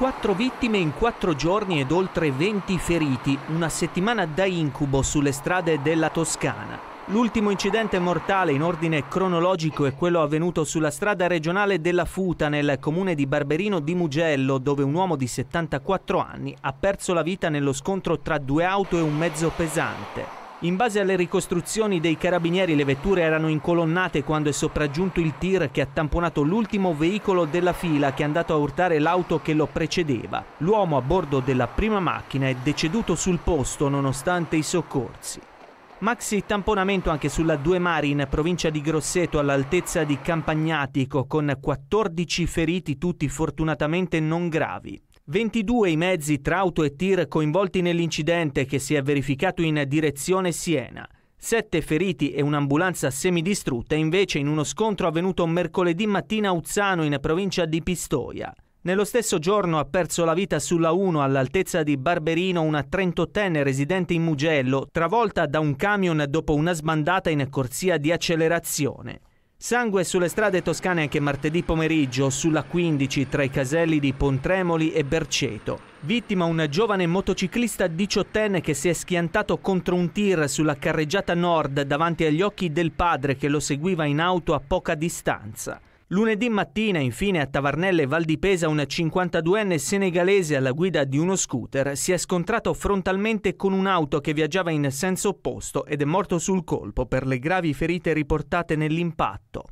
24 vittime in 4 giorni ed oltre 20 feriti, una settimana da incubo sulle strade della Toscana. L'ultimo incidente mortale in ordine cronologico è quello avvenuto sulla strada regionale della Futa nel comune di Barberino di Mugello, dove un uomo di 74 anni ha perso la vita nello scontro tra due auto e un mezzo pesante. In base alle ricostruzioni dei carabinieri le vetture erano incolonnate quando è sopraggiunto il tir che ha tamponato l'ultimo veicolo della fila che è andato a urtare l'auto che lo precedeva. L'uomo a bordo della prima macchina è deceduto sul posto nonostante i soccorsi. Maxi tamponamento anche sulla Due Mari in provincia di Grosseto all'altezza di Campagnatico con 14 feriti tutti fortunatamente non gravi. 22 i mezzi tra auto e tir coinvolti nell'incidente che si è verificato in direzione Siena. Sette feriti e un'ambulanza semidistrutta invece in uno scontro avvenuto mercoledì mattina a Uzzano in provincia di Pistoia. Nello stesso giorno ha perso la vita sulla 1 all'altezza di Barberino una 38enne residente in Mugello, travolta da un camion dopo una sbandata in corsia di accelerazione. Sangue sulle strade toscane anche martedì pomeriggio sulla 15 tra i caselli di Pontremoli e Berceto. Vittima un giovane motociclista diciottenne che si è schiantato contro un tir sulla carreggiata nord davanti agli occhi del padre che lo seguiva in auto a poca distanza. Lunedì mattina, infine, a Tavarnelle Val di Pesa, un 52enne senegalese alla guida di uno scooter si è scontrato frontalmente con un'auto che viaggiava in senso opposto ed è morto sul colpo per le gravi ferite riportate nell'impatto.